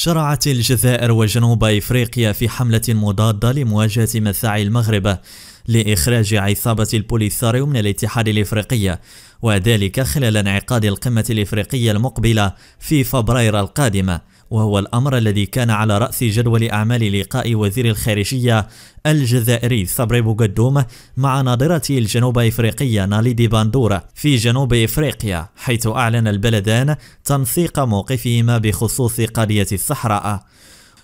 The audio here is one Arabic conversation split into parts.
شرعت الجزائر وجنوب افريقيا في حمله مضاده لمواجهه مساعي المغرب لإخراج عصابة البوليساريو من الاتحاد الإفريقي وذلك خلال انعقاد القمة الإفريقية المقبلة في فبراير القادمة وهو الأمر الذي كان على رأس جدول أعمال لقاء وزير الخارجية الجزائري صبري بوغدوم مع ناظرته الجنوب إفريقية ناليدي باندورا في جنوب إفريقيا حيث أعلن البلدان تنسيق موقفهما بخصوص قضية الصحراء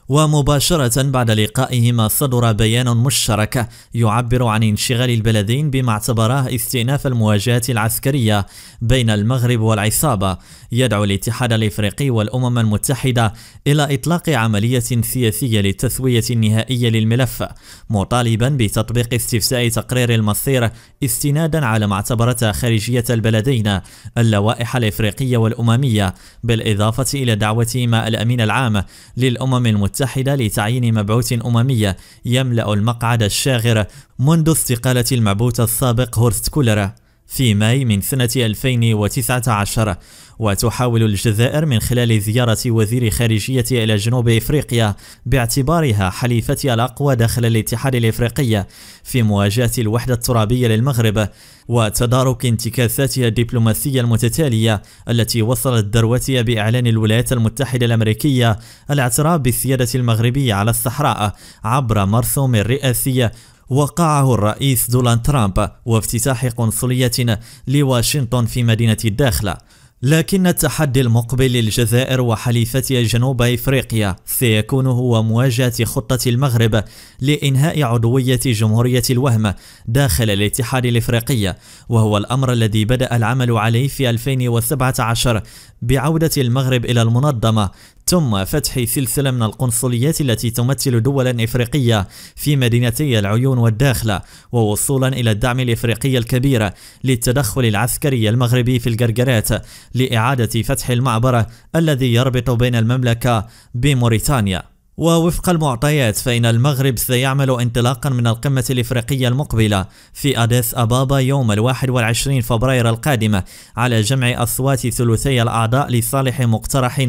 ومباشرة بعد لقائهما صدر بيان مشترك يعبر عن انشغال البلدين بما اعتبراه استئناف المواجهات العسكرية بين المغرب والعصابة يدعو الاتحاد الافريقي والامم المتحدة الى اطلاق عملية سياسية للتسوية النهائية للملف مطالبا بتطبيق استفساء تقرير المصير استنادا على ما اعتبرته خارجية البلدين اللوائح الافريقية والاممية بالاضافة الى دعوتهما الامين العام للامم المتحدة المتحدة لتعيين مبعوث أممي يملأ المقعد الشاغر منذ استقالة المبعوث السابق هورست كولر في ماي من سنة 2019 وتحاول الجزائر من خلال زيارة وزير خارجية إلى جنوب إفريقيا باعتبارها حليفتها الأقوى داخل الاتحاد الإفريقي في مواجهة الوحدة الترابية للمغرب وتدارك انتكاساتها الدبلوماسية المتتالية التي وصلت ذروتها بإعلان الولايات المتحدة الأمريكية الاعتراف بالسيادة المغربية على الصحراء عبر مرسوم رئاسي وقعه الرئيس دونالد ترامب وافتتاح قنصلية لواشنطن في مدينة الداخلة لكن التحدي المقبل للجزائر وحليفتها جنوب افريقيا سيكون هو مواجهه خطه المغرب لانهاء عضويه جمهوريه الوهم داخل الاتحاد الافريقي وهو الامر الذي بدا العمل عليه في 2017 بعوده المغرب الى المنظمه ثم فتح سلسلة من القنصليات التي تمثل دولا إفريقية في مدينتي العيون والداخلة ووصولا إلى الدعم الإفريقي الكبير للتدخل العسكري المغربي في القرقرات لإعادة فتح المعبر الذي يربط بين المملكة بموريتانيا ووفق المعطيات فإن المغرب سيعمل انطلاقا من القمة الإفريقية المقبلة في أديس أبابا يوم الواحد والعشرين فبراير القادم على جمع أصوات ثلثي الأعضاء لصالح مقترح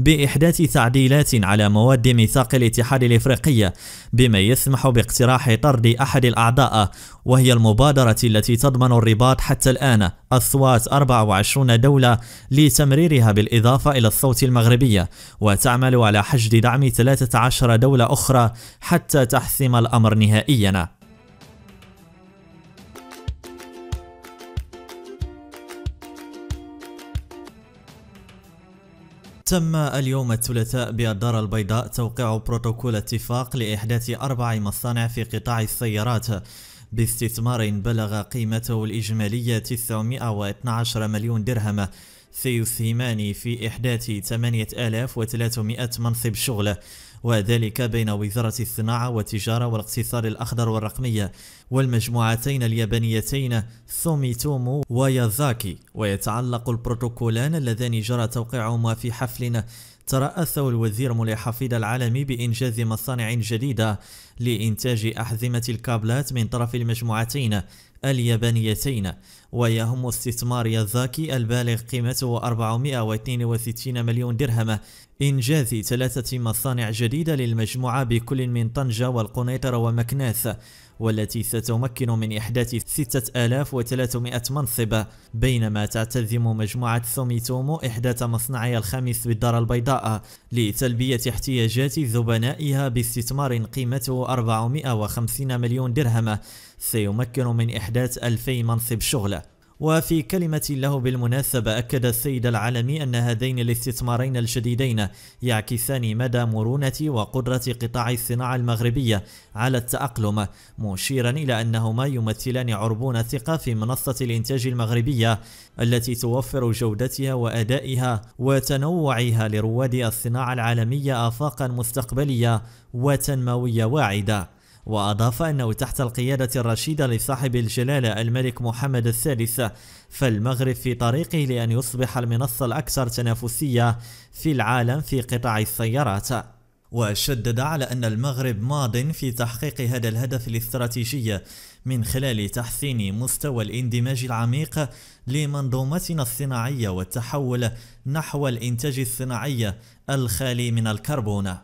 بإحداث تعديلات على مواد ميثاق الاتحاد الإفريقي بما يسمح باقتراح طرد أحد الأعضاء وهي المبادرة التي تضمن الرباط حتى الآن أصوات 24 دولة لتمريرها بالإضافة إلى الصوت المغربي وتعمل على حشد دعم 13 دولة أخرى حتى تحسم الأمر نهائياً تم اليوم الثلاثاء بالدار البيضاء توقيع بروتوكول اتفاق لإحداث أربع مصانع في قطاع السيارات باستثمار بلغ قيمته الإجمالية 912 مليون درهم سيسهمان في إحداث 8300 منصب شغل وذلك بين وزارة الصناعة والتجارة والاقتصاد الأخضر والرقمية والمجموعتين اليابانيتين ثوميتومو ويازاكي ويتعلق البروتوكولان اللذان جرى توقيعهما في حفل ترأسه الوزير مولي حفيد العالمي بإنجاز مصانع جديدة لإنتاج أحزمة الكابلات من طرف المجموعتين اليابانيتين ويهم استثمار يازاكي البالغ قيمته 462 مليون درهم إنجاز ثلاثة مصانع جديدة للمجموعة بكل من طنجة والقنيطرة ومكناس والتي ستمكن من إحداث 6300 منصب بينما تعتزم مجموعة سوميتومو إحداث مصنعها الخامس بالدار البيضاء لتلبية احتياجات زبنائها باستثمار قيمته 450 مليون درهم سيمكن من إحداث 2000 منصب شغل وفي كلمة له بالمناسبة أكد السيد العالمي أن هذين الاستثمارين الجديدين يعكسان مدى مرونة وقدرة قطاع الصناعة المغربية على التأقلم مشيرا إلى أنهما يمثلان عربون ثقة في منصة الإنتاج المغربية التي توفر جودتها وأدائها وتنوعها لرواد الصناعة العالمية آفاقا مستقبلية وتنموية واعدة وأضاف أنه تحت القيادة الرشيدة لصاحب الجلالة الملك محمد الثالث فالمغرب في طريقه لأن يصبح المنصة الأكثر تنافسية في العالم في قطاع السيارات وشدد على أن المغرب ماض في تحقيق هذا الهدف الاستراتيجي من خلال تحسين مستوى الاندماج العميق لمنظومتنا الصناعية والتحول نحو الإنتاج الصناعي الخالي من الكربون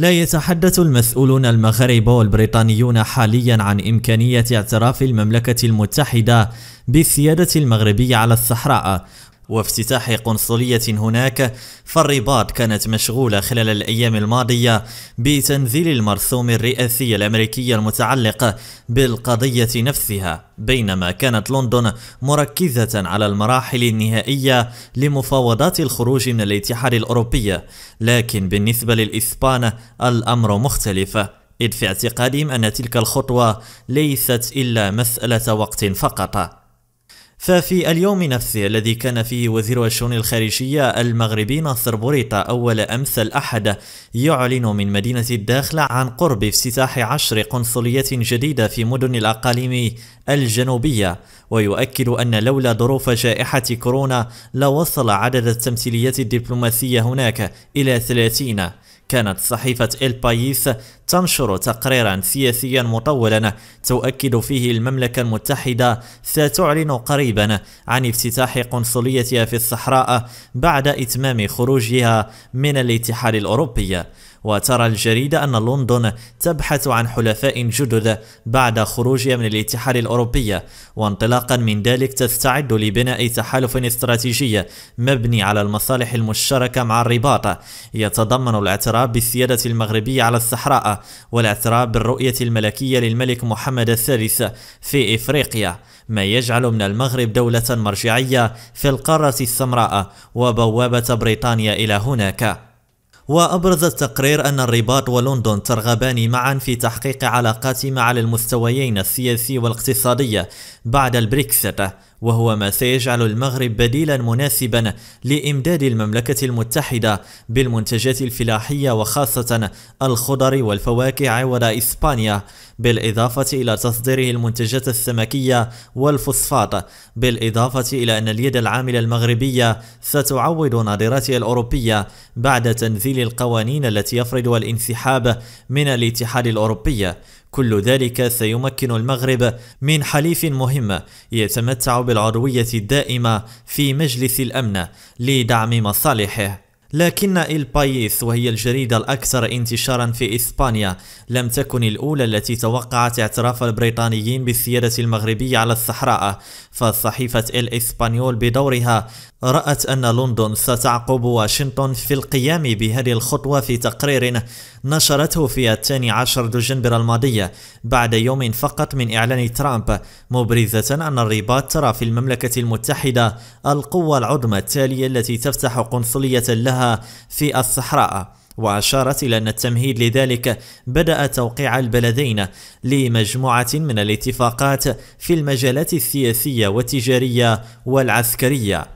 لا يتحدث المسؤولون المغاربة والبريطانيون حاليا عن إمكانية اعتراف المملكة المتحدة بالسيادة المغربية على الصحراء وافتتاح قنصلية هناك فالرباط كانت مشغولة خلال الأيام الماضية بتنزيل المرسوم الرئاسي الأمريكي المتعلق بالقضية نفسها بينما كانت لندن مركزة على المراحل النهائية لمفاوضات الخروج من الاتحاد الأوروبي لكن بالنسبة للإسبان الأمر مختلف إذ في اعتقادهم أن تلك الخطوة ليست إلا مسألة وقت فقط ففي اليوم نفسه الذي كان فيه وزير الشؤون الخارجية المغربي ناصر بوريطة أول أمس الأحد يعلن من مدينة الداخلة عن قرب افتتاح عشر قنصليات جديدة في مدن الأقاليم الجنوبية ويؤكد أن لولا ظروف جائحة كورونا لوصل عدد التمثيليات الدبلوماسية هناك إلى 30 كانت صحيفة البايس تنشر تقريرا سياسيا مطولا تؤكد فيه المملكة المتحدة ستعلن قريبا عن افتتاح قنصليتها في الصحراء بعد إتمام خروجها من الاتحاد الأوروبي وترى الجريدة أن لندن تبحث عن حلفاء جدد بعد خروجها من الاتحاد الأوروبي وانطلاقا من ذلك تستعد لبناء تحالف استراتيجي مبني على المصالح المشتركة مع الرباط يتضمن الاعتراف بالسيادة المغربية على الصحراء والاعتراف بالرؤية الملكية للملك محمد الثالث في إفريقيا ما يجعل من المغرب دولة مرجعية في القارة السمراء وبوابة بريطانيا إلى هناك وأبرز التقرير أن الرباط ولندن ترغبان معا في تحقيق علاقات مع على المستويين السياسي والاقتصادي بعد البريكسيت وهو ما سيجعل المغرب بديلا مناسبا لإمداد المملكة المتحدة بالمنتجات الفلاحية وخاصة الخضر والفواكه عوض إسبانيا بالإضافة إلى تصديره المنتجات السمكية والفوسفات بالإضافة إلى أن اليد العاملة المغربية ستعوض نظيراتها الأوروبية بعد تنزيل القوانين التي يفرضها الانسحاب من الاتحاد الأوروبي كل ذلك سيمكن المغرب من حليف مهم يتمتع بالعضوية الدائمة في مجلس الأمن لدعم مصالحه لكن إل بايس وهي الجريدة الأكثر انتشارا في إسبانيا لم تكن الأولى التي توقعت اعتراف البريطانيين بالسيادة المغربية على الصحراء فصحيفة الإسبانيول بدورها رأت أن لندن ستعقب واشنطن في القيام بهذه الخطوة في تقرير نشرته في الثاني عشر دجنبر الماضية بعد يوم فقط من إعلان ترامب مبرزة أن الرباط ترى في المملكة المتحدة القوة العظمى التالية التي تفتح قنصلية لها لها في الصحراء وأشارت إلى أن التمهيد لذلك بدأ توقيع البلدين لمجموعة من الاتفاقات في المجالات السياسية والتجارية والعسكرية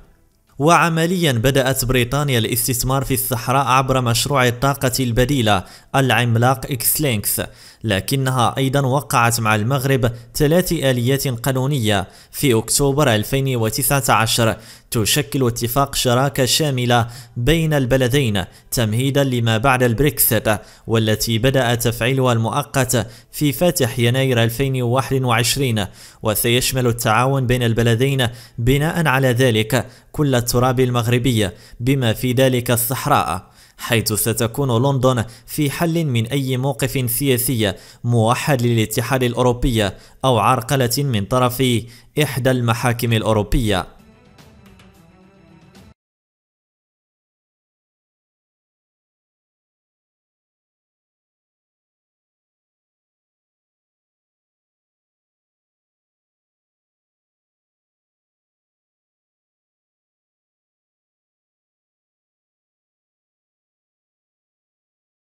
وعمليا بدأت بريطانيا الاستثمار في الصحراء عبر مشروع الطاقة البديلة العملاق إكسلينكس لكنها أيضا وقعت مع المغرب ثلاث آليات قانونية في أكتوبر 2019 تشكل اتفاق شراكة شاملة بين البلدين تمهيدا لما بعد البريكسيت والتي بدأ تفعيلها المؤقت في فاتح يناير 2021 وسيشمل التعاون بين البلدين بناء على ذلك كل التراب المغربي بما في ذلك الصحراء حيث ستكون لندن في حل من أي موقف سياسي موحد للاتحاد الأوروبي أو عرقلة من طرف إحدى المحاكم الأوروبية